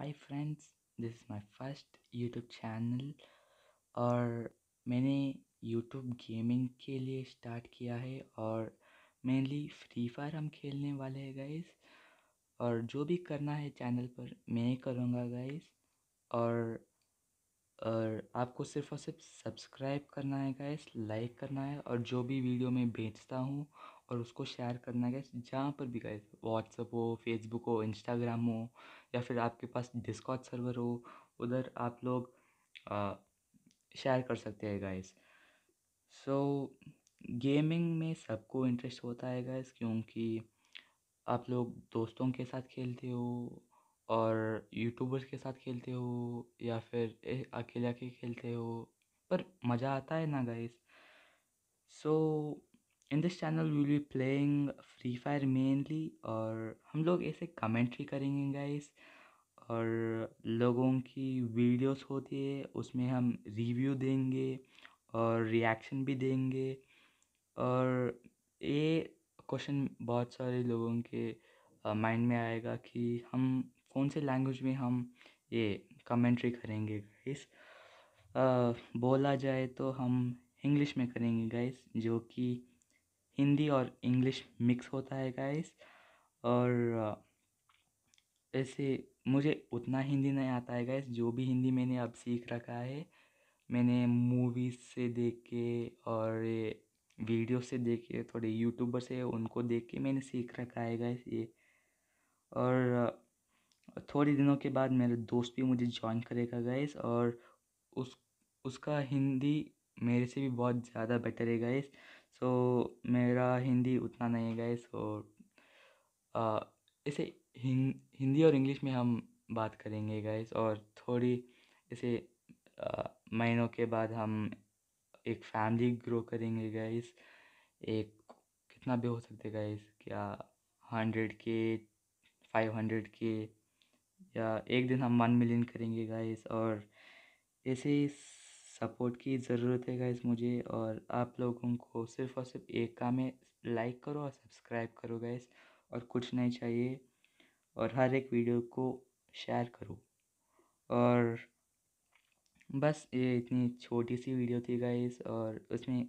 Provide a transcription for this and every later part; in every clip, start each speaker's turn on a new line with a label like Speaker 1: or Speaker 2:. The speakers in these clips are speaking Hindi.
Speaker 1: hi friends this is my first YouTube channel और मैंने यूट्यूब गेमिंग के लिए स्टार्ट किया है और मेनली फ्री फायर हम खेलने वाले हैं गाइस और जो भी करना है चैनल पर मैं करूँगा गाइस और और आपको सिर्फ और सिर्फ सब्सक्राइब करना है गाइस लाइक करना है और जो भी वीडियो मैं भेजता हूँ और उसको शेयर करना गैस जहाँ पर भी गए व्हाट्सअप हो फेसबुक हो इंस्टाग्राम हो या फिर आपके पास डिस्कॉट सर्वर हो उधर आप लोग शेयर कर सकते हैं गाइस सो गेमिंग में सबको इंटरेस्ट होता है गाइस क्योंकि आप लोग दोस्तों के साथ खेलते हो और यूट्यूबर्स के साथ खेलते हो या फिर अकेले अकेले खेलते हो पर मज़ा आता है ना guys so so, in this channel we will be playing Free Fire mainly और हम लोग ऐसे कमेंट्री करेंगे गाइस और लोगों की वीडियोस होती है उसमें हम रिव्यू देंगे और रिएक्शन भी देंगे और ये क्वेश्चन बहुत सारे लोगों के माइंड में आएगा कि हम कौन से लैंग्वेज में हम ये कमेंट्री करेंगे गाइस बोला जाए तो हम इंग्लिश में करेंगे गाइस जो कि हिंदी और इंग्लिश मिक्स होता है गाइस और ऐसे मुझे उतना हिंदी नहीं आता है गाइस जो भी हिंदी मैंने अब सीख रखा है मैंने मूवीज़ से देख के और वीडियो से देख के थोड़े यूट्यूबर से उनको देख के मैंने सीख रखा है गाइस ये और थोड़े दिनों के बाद मेरे दोस्त भी मुझे ज्वाइन करेगा गाइस और उस उसका हिंदी मेरे से भी बहुत ज़्यादा बेटर है गाइस सो मेरा हिंदी उतना नहीं है गाइस और इसे हिंदी और इंग्लिश में हम बात करेंगे गाइस और थोड़ी इसे महीनों के बाद हम एक फैमिली ग्रो करेंगे गाइस एक कितना भी हो सकता है गाइस क्या हंड्रेड के फाइव हंड्रेड के या एक दिन हम वन मिलियन करेंगे गाइस और ऐसे सपोर्ट की ज़रूरत है गाइज़ मुझे और आप लोगों को सिर्फ़ और सिर्फ एक काम है लाइक करो और सब्सक्राइब करो गाइज़ और कुछ नहीं चाहिए और हर एक वीडियो को शेयर करो और बस ये इतनी छोटी सी वीडियो थी गाइज़ और उसमें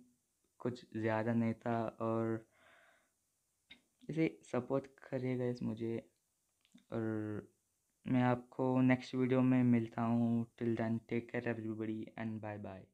Speaker 1: कुछ ज़्यादा नहीं था और इसे सपोर्ट करिए गाइज़ मुझे और मैं आपको नेक्स्ट वीडियो में मिलता हूँ till then take care everybody and bye bye